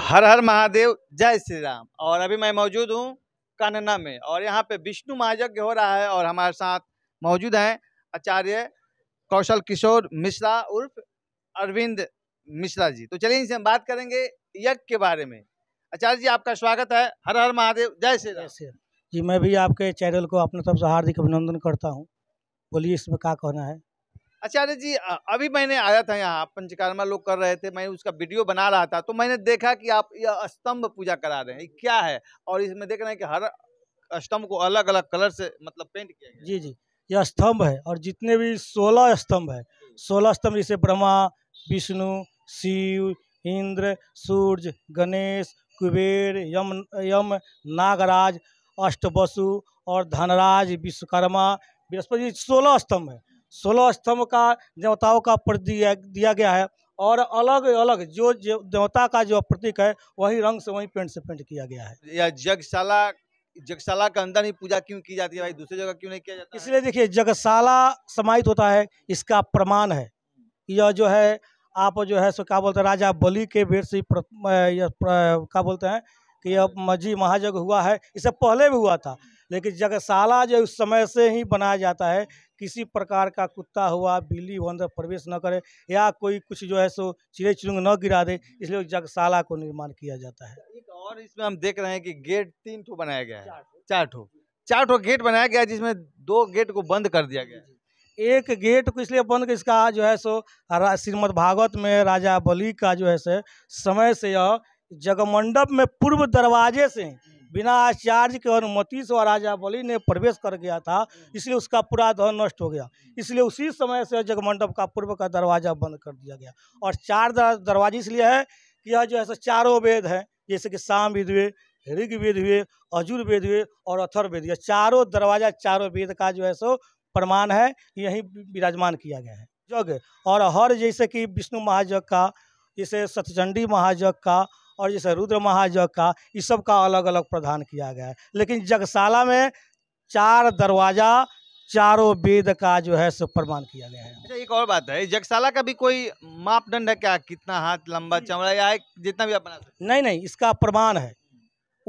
हर हर महादेव जय श्री राम और अभी मैं मौजूद हूँ कानना में और यहाँ पे विष्णु महायज्ञ हो रहा है और हमारे साथ मौजूद हैं आचार्य कौशल किशोर मिश्रा उर्फ अरविंद मिश्रा जी तो चलिए इनसे हम बात करेंगे यज्ञ के बारे में आचार्य जी आपका स्वागत है हर हर महादेव जय श्री राम जी मैं भी आपके चैनल को अपने तरफ से हार्दिक अभिनंदन करता हूँ बोलिए इसमें क्या कहना है आचार्य जी अभी मैंने आया था यहाँ पंचकर्मा लोग कर रहे थे मैं उसका वीडियो बना रहा था तो मैंने देखा कि आप यह स्तंभ पूजा करा रहे हैं क्या है और इसमें देख रहे हैं कि हर स्तंभ को अलग अलग कलर से मतलब पेंट किया जी जी यह स्तंभ है और जितने भी सोलह स्तंभ है सोलह स्तंभ जैसे ब्रह्मा विष्णु शिव इंद्र सूर्य गणेश कुबेर यम यम नागराज अष्टवसु और धनराज विश्वकर्मा बृहस्पति सोलह स्तंभ है सोलह स्तंभ का देवताओं का प्रति दिया, दिया गया है और अलग अलग जो, देवता का जो प्रतीक है वही रंग से वही पेंट से पेंट किया गया है यह जगशाला जगशाला के अंदर ही पूजा क्यों की जाती है भाई दूसरी जगह क्यों नहीं किया जाता इसलिए देखिए जगशाला समाहित होता है इसका प्रमाण है यह जो है आप जो है सो क्या बोलते हैं राजा बलि के भेड़ से क्या बोलते हैं कि यह मजी महाजग हुआ है इससे पहले भी हुआ था लेकिन जगशाला जो उस समय से ही बनाया जाता है किसी प्रकार का कुत्ता हुआ बिल्ली वो अंदर प्रवेश न करे या कोई कुछ जो है सो चिड़े चिड़ुंग न गिरा दे इसलिए जगशाला को निर्माण किया जाता है और इसमें हम देख रहे हैं कि गेट तीन ठो बनाया गया है चार ठो चार ठो गेट बनाया गया जिसमें दो गेट को बंद कर दिया गया एक गेट को इसलिए बंद इसका जो है सो श्रीमद भागवत में राजा बलि का जो है सो समय से यह जगमंडप में पूर्व दरवाजे से बिना आचार्य के अनुमति से राजा बलि ने प्रवेश कर गया था इसलिए उसका पूरा धन नष्ट हो गया इसलिए उसी समय से जगमंडप का पूर्व का दरवाजा बंद कर दिया गया और चार दरवाजे इसलिए है कि यह जो है सो चारों वेद हैं जैसे कि साम विद हुए ऋग्वेद हुए अजुर्वेद हुए और अथर्वेद हुए चारों दरवाजा चारों वेद का जो है सो प्रमाण है यही विराजमान किया गया है यज्ञ और हर जैसे कि विष्णु महाजग का जैसे सतचंडी महाजग का और जैसे रुद्र महाजग का इस सब का अलग अलग प्रधान किया गया है लेकिन जगशाला में चार दरवाज़ा चारों वेद का जो है सो प्रमाण किया गया है अच्छा एक और बात है जगशाला का भी कोई मापदंड है क्या कितना हाथ लंबा चमड़ा या जितना भी आप बना नहीं नहीं इसका प्रमाण है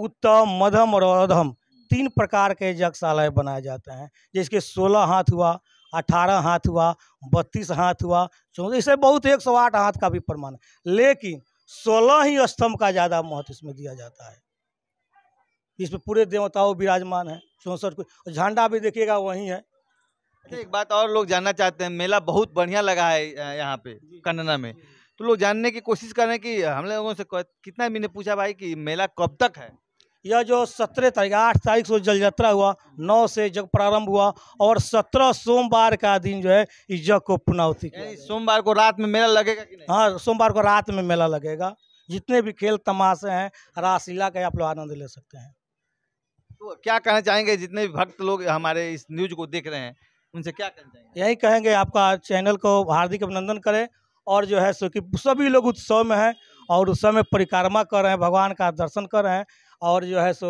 उत्तम मध्यम और अधम तीन प्रकार के जगशालाए बनाए जाते हैं जिसके सोलह हाथ हुआ अठारह हाथ हुआ बत्तीस हाथ हुआ चौदह इसे बहुत एक सौ आठ हाथ का भी प्रमाण है लेकिन सोलह ही स्तंभ का ज़्यादा महत्व इसमें दिया जाता है इसमें पूरे देवताओं विराजमान है चौंसठ को झंडा भी देखिएगा वही है अच्छा, एक बात और लोग जानना चाहते हैं मेला बहुत बढ़िया लगा है यहाँ पे कन्ना में तो लोग जानने की कोशिश कर रहे हैं कि हम लोगों से कितना मैंने पूछा भाई कि मेला कब तक है यह जो सत्रह तारीख आठ तारीख से जल यात्रा हुआ नौ से जग प्रारंभ हुआ और सत्रह सोमवार का दिन जो है इस जग को पुनौती सोमवार को रात में मेला लगेगा कि नहीं हाँ सोमवार को रात में मेला लगेगा जितने भी खेल तमाशे हैं रासलीला का आप लोग आनंद ले सकते हैं तो क्या कहना चाहेंगे जितने भी भक्त लोग हमारे इस न्यूज को देख रहे हैं उनसे क्या कहना चाहेंगे यही कहेंगे आपका चैनल को हार्दिक अभिनंदन करें और जो है सो कि सभी लोग उत्सव में हैं और उत्सव में परिक्रमा कर रहे हैं भगवान का दर्शन कर रहे हैं और जो है सो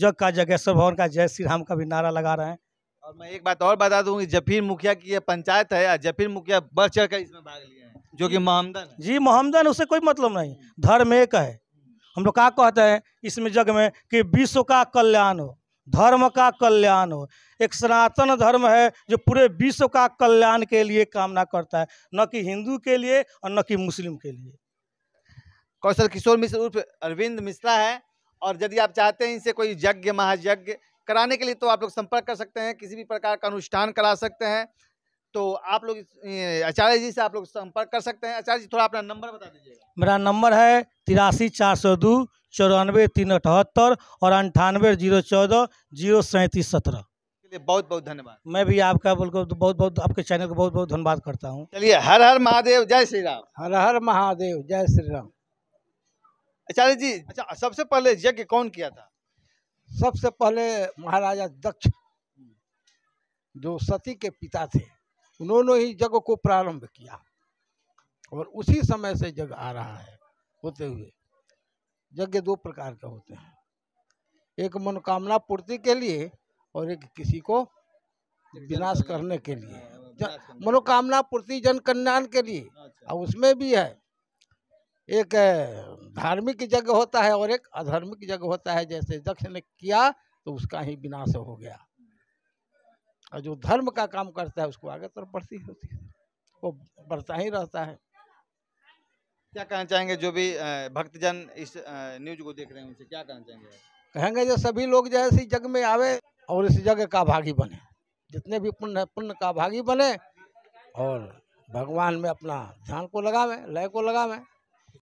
जग का जगेश्वर भवन का जय श्री राम का भी नारा लगा रहे हैं और मैं एक बात और बता दूं जफीर मुखिया की ये पंचायत है जफीर मुखिया बढ़ चढ़ कर इसमें भाग लिया है जो कि मोहम्मदन जी मोहम्मदन उससे कोई मतलब नहीं धर्म एक है हम लोग क्या कहते हैं इसमें जग में कि विश्व का कल्याण हो धर्म का कल्याण हो एक सनातन धर्म है जो पूरे विश्व का कल्याण के लिए कामना करता है न कि हिंदू के लिए और न कि मुस्लिम के लिए कौशल किशोर मिश्र उर्फ अरविंद मिश्रा है और यदि आप चाहते हैं इनसे कोई यज्ञ महायज्ञ कराने के लिए तो आप लोग संपर्क कर सकते हैं किसी भी प्रकार का अनुष्ठान करा सकते हैं तो आप लोग आचार्य जी से आप लोग संपर्क कर सकते हैं आचार्य जी थोड़ा अपना नंबर बता दीजिए मेरा नंबर है तिरासी चार सौ दो चौरानवे तीन अठहत्तर और अंठानवे जीरो चौदह जीरो सैंतीस सत्रह लिए बहुत बहुत धन्यवाद मैं भी आपका बोलकर बहुत बहुत आपके चैनल को बहुत बहुत धन्यवाद करता हूँ चलिए हर हर महादेव जय श्री राम हर हर महादेव जय श्री राम आचार्य जी अच्छा सबसे पहले यज्ञ कौन किया था सबसे पहले महाराजा दक्ष जो सती के पिता थे उन्होंने ही यज्ञ को प्रारंभ किया और उसी समय से यज्ञ आ रहा है होते हुए यज्ञ दो प्रकार के होते हैं एक मनोकामना पूर्ति के लिए और एक किसी को विनाश करने के लिए हाँ, मनोकामना पूर्ति जन कल्याण के लिए और अच्छा। उसमें भी है एक धार्मिक यज्ञ होता है और एक अधार्मिक यज्ञ होता है जैसे दक्ष ने किया तो उसका ही विनाश हो गया और जो धर्म का काम करता है उसको आगे तरफ बढ़ती होती है वो बढ़ता ही रहता है क्या कहना चाहेंगे जो भी भक्तजन इस न्यूज को देख रहे हैं उनसे क्या कहना चाहेंगे कहेंगे जो सभी लोग जो है जग में आवे और इस जग का भागी बने जितने भी पुण्य पुण्य का भागी बने और भगवान में अपना ध्यान को लगावे लय को लगावे